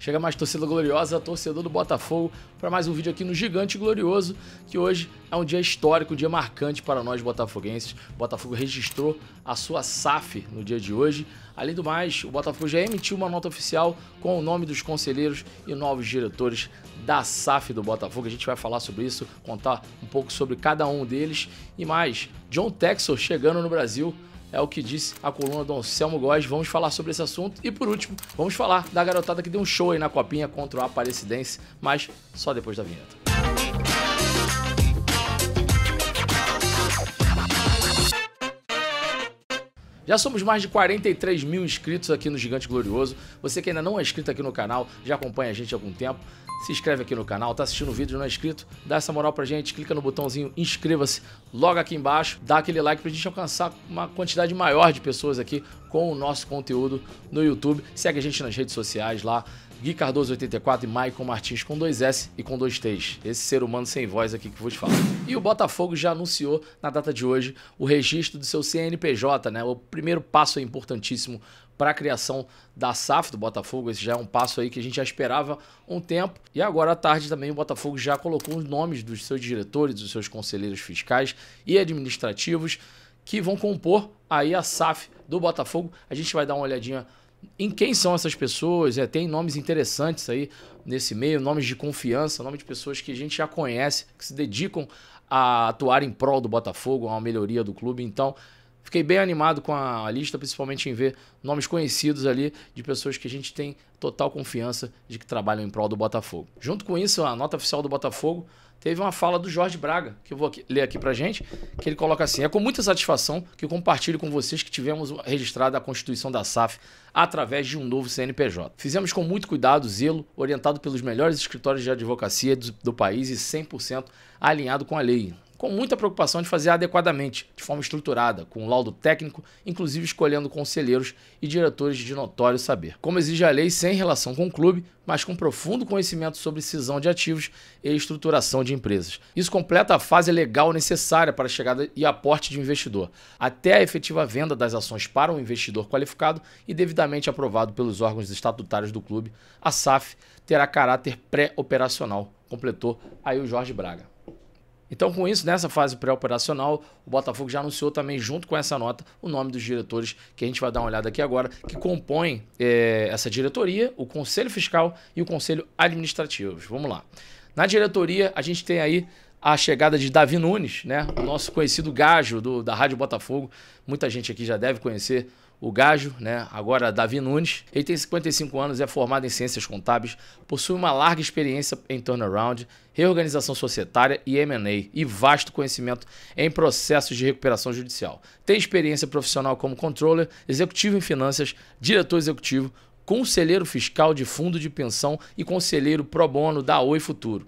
Chega mais torcida gloriosa, torcedor do Botafogo, para mais um vídeo aqui no Gigante Glorioso, que hoje é um dia histórico, um dia marcante para nós botafoguenses. O Botafogo registrou a sua SAF no dia de hoje. Além do mais, o Botafogo já emitiu uma nota oficial com o nome dos conselheiros e novos diretores da SAF do Botafogo. A gente vai falar sobre isso, contar um pouco sobre cada um deles e mais. John Texel chegando no Brasil é o que disse a coluna do Anselmo Góes. Vamos falar sobre esse assunto. E por último, vamos falar da garotada que deu um show aí na copinha contra o Aparecidense, mas só depois da vinheta. Já somos mais de 43 mil inscritos aqui no Gigante Glorioso. Você que ainda não é inscrito aqui no canal, já acompanha a gente há algum tempo, se inscreve aqui no canal, tá assistindo o vídeo não é inscrito, dá essa moral pra gente, clica no botãozinho inscreva-se logo aqui embaixo, dá aquele like pra gente alcançar uma quantidade maior de pessoas aqui com o nosso conteúdo no YouTube. Segue a gente nas redes sociais lá, Gui Cardoso 84 e Maicon Martins com dois S e com dois T's. Esse ser humano sem voz aqui que vos fala. E o Botafogo já anunciou na data de hoje o registro do seu CNPJ, né? O primeiro passo é importantíssimo para a criação da SAF do Botafogo. Esse já é um passo aí que a gente já esperava um tempo. E agora à tarde também o Botafogo já colocou os nomes dos seus diretores, dos seus conselheiros fiscais e administrativos que vão compor aí a SAF do Botafogo. A gente vai dar uma olhadinha em quem são essas pessoas. É, tem nomes interessantes aí nesse meio, nomes de confiança, nome de pessoas que a gente já conhece, que se dedicam a atuar em prol do Botafogo, a uma melhoria do clube. Então, fiquei bem animado com a lista, principalmente em ver nomes conhecidos ali de pessoas que a gente tem total confiança de que trabalham em prol do Botafogo. Junto com isso, a nota oficial do Botafogo teve uma fala do Jorge Braga, que eu vou aqui, ler aqui pra gente, que ele coloca assim: É com muita satisfação que compartilho com vocês que tivemos registrada a constituição da SAF através de um novo CNPJ. Fizemos com muito cuidado, zelo, orientado pelos melhores escritórios de advocacia do, do país e 100% alinhado com a lei com muita preocupação de fazer adequadamente, de forma estruturada, com um laudo técnico, inclusive escolhendo conselheiros e diretores de notório saber. Como exige a lei, sem relação com o clube, mas com profundo conhecimento sobre cisão de ativos e estruturação de empresas. Isso completa a fase legal necessária para a chegada e aporte de investidor, até a efetiva venda das ações para um investidor qualificado e devidamente aprovado pelos órgãos estatutários do clube, a SAF terá caráter pré-operacional, completou aí o Jorge Braga. Então, com isso, nessa fase pré-operacional, o Botafogo já anunciou também, junto com essa nota, o nome dos diretores, que a gente vai dar uma olhada aqui agora, que compõem é, essa diretoria, o Conselho Fiscal e o Conselho Administrativo. Vamos lá. Na diretoria, a gente tem aí a chegada de Davi Nunes, né? o nosso conhecido gajo do, da Rádio Botafogo. Muita gente aqui já deve conhecer o Gajo, né? agora Davi Nunes. Ele tem 55 anos, é formado em ciências contábeis, possui uma larga experiência em turnaround, reorganização societária e M&A e vasto conhecimento em processos de recuperação judicial. Tem experiência profissional como controller, executivo em finanças, diretor executivo, conselheiro fiscal de fundo de pensão e conselheiro pro bono da Oi Futuro.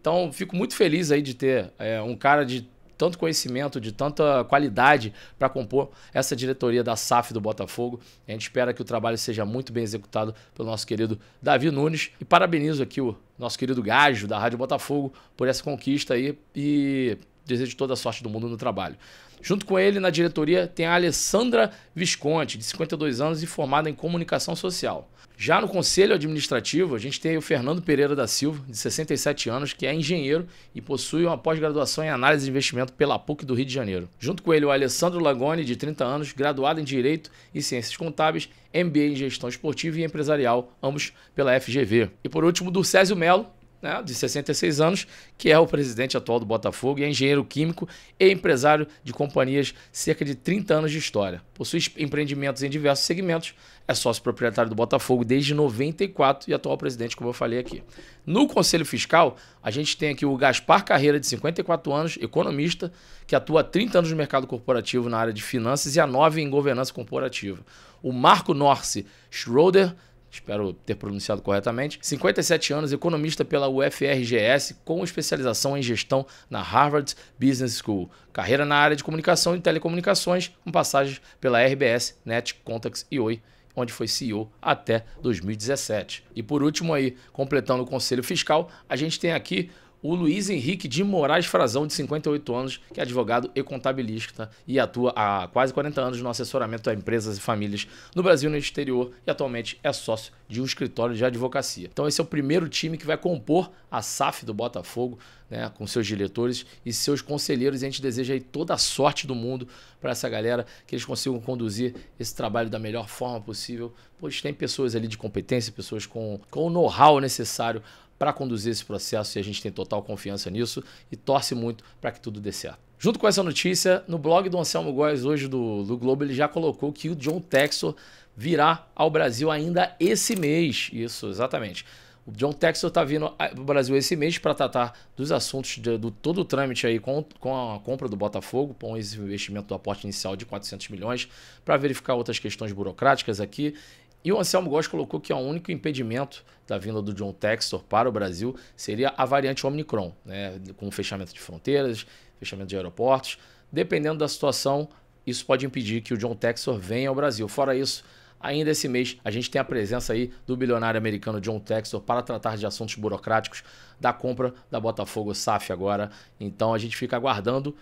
Então, fico muito feliz aí de ter é, um cara de tanto conhecimento, de tanta qualidade para compor essa diretoria da SAF do Botafogo. A gente espera que o trabalho seja muito bem executado pelo nosso querido Davi Nunes. E parabenizo aqui o nosso querido Gajo da Rádio Botafogo por essa conquista aí. E Desejo toda a sorte do mundo no trabalho. Junto com ele, na diretoria, tem a Alessandra Visconti, de 52 anos e formada em comunicação social. Já no conselho administrativo, a gente tem o Fernando Pereira da Silva, de 67 anos, que é engenheiro e possui uma pós-graduação em análise de investimento pela PUC do Rio de Janeiro. Junto com ele, o Alessandro Lagoni, de 30 anos, graduado em Direito e Ciências Contábeis, MBA em Gestão Esportiva e Empresarial, ambos pela FGV. E por último, o Césio Melo, né, de 66 anos, que é o presidente atual do Botafogo, e é engenheiro químico e empresário de companhias cerca de 30 anos de história. Possui empreendimentos em diversos segmentos, é sócio proprietário do Botafogo desde 94 e atual presidente, como eu falei aqui. No Conselho Fiscal, a gente tem aqui o Gaspar Carreira, de 54 anos, economista, que atua há 30 anos no mercado corporativo na área de finanças e há 9 em governança corporativa. O Marco Norse Schroeder, espero ter pronunciado corretamente, 57 anos, economista pela UFRGS, com especialização em gestão na Harvard Business School, carreira na área de comunicação e telecomunicações, com passagens pela RBS, Net, Contax e Oi, onde foi CEO até 2017. E por último aí, completando o Conselho Fiscal, a gente tem aqui o Luiz Henrique de Moraes Frazão, de 58 anos, que é advogado e contabilista e atua há quase 40 anos no assessoramento a empresas e famílias no Brasil e no exterior e atualmente é sócio de um escritório de advocacia. Então esse é o primeiro time que vai compor a SAF do Botafogo, né, com seus diretores e seus conselheiros. E a gente deseja aí toda a sorte do mundo para essa galera, que eles consigam conduzir esse trabalho da melhor forma possível, pois tem pessoas ali de competência, pessoas com, com o know-how necessário para conduzir esse processo e a gente tem total confiança nisso e torce muito para que tudo dê certo. Junto com essa notícia, no blog do Anselmo Góes, hoje do, do Globo, ele já colocou que o John Texor virá ao Brasil ainda esse mês. Isso, exatamente. O John Texel está vindo ao Brasil esse mês para tratar dos assuntos de, do todo o trâmite aí com, com a compra do Botafogo, com esse investimento do aporte inicial de 400 milhões, para verificar outras questões burocráticas aqui e o Anselmo Góes colocou que o único impedimento da vinda do John Textor para o Brasil seria a variante Omicron, né, com o fechamento de fronteiras, fechamento de aeroportos. Dependendo da situação, isso pode impedir que o John Textor venha ao Brasil. Fora isso, ainda esse mês a gente tem a presença aí do bilionário americano John Textor para tratar de assuntos burocráticos da compra da Botafogo SAF agora. Então a gente fica aguardando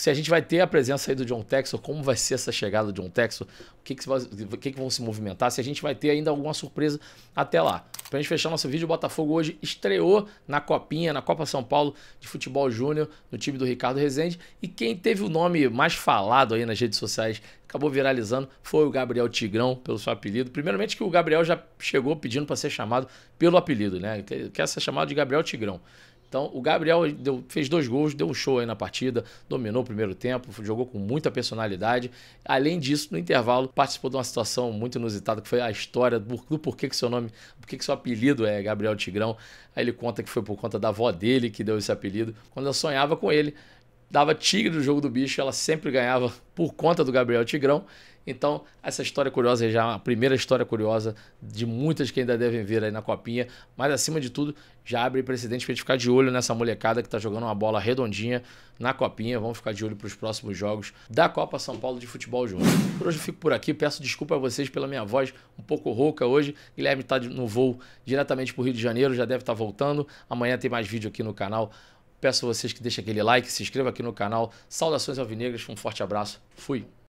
se a gente vai ter a presença aí do John Texel, como vai ser essa chegada do John Texel, o que, que, que, que vão se movimentar, se a gente vai ter ainda alguma surpresa até lá. Para a gente fechar nosso vídeo, o Botafogo hoje estreou na Copinha, na Copa São Paulo de Futebol Júnior, no time do Ricardo Rezende. E quem teve o nome mais falado aí nas redes sociais, acabou viralizando, foi o Gabriel Tigrão, pelo seu apelido. Primeiramente que o Gabriel já chegou pedindo para ser chamado pelo apelido, né? Quer é ser chamado de Gabriel Tigrão. Então, o Gabriel deu, fez dois gols, deu um show aí na partida, dominou o primeiro tempo, jogou com muita personalidade. Além disso, no intervalo, participou de uma situação muito inusitada, que foi a história do, do porquê que seu nome, porquê que seu apelido é Gabriel Tigrão. Aí ele conta que foi por conta da avó dele que deu esse apelido. Quando eu sonhava com ele, dava tigre no jogo do bicho, ela sempre ganhava por conta do Gabriel Tigrão. Então, essa história curiosa é já a primeira história curiosa de muitas que ainda devem vir aí na copinha. Mas, acima de tudo, já abre precedente para a gente ficar de olho nessa molecada que está jogando uma bola redondinha na copinha. Vamos ficar de olho para os próximos jogos da Copa São Paulo de Futebol Júnior. Por hoje eu fico por aqui. Peço desculpa a vocês pela minha voz um pouco rouca hoje. Guilherme está no voo diretamente para o Rio de Janeiro, já deve estar tá voltando. Amanhã tem mais vídeo aqui no canal. Peço a vocês que deixem aquele like, se inscreva aqui no canal. Saudações alvinegras, um forte abraço. Fui!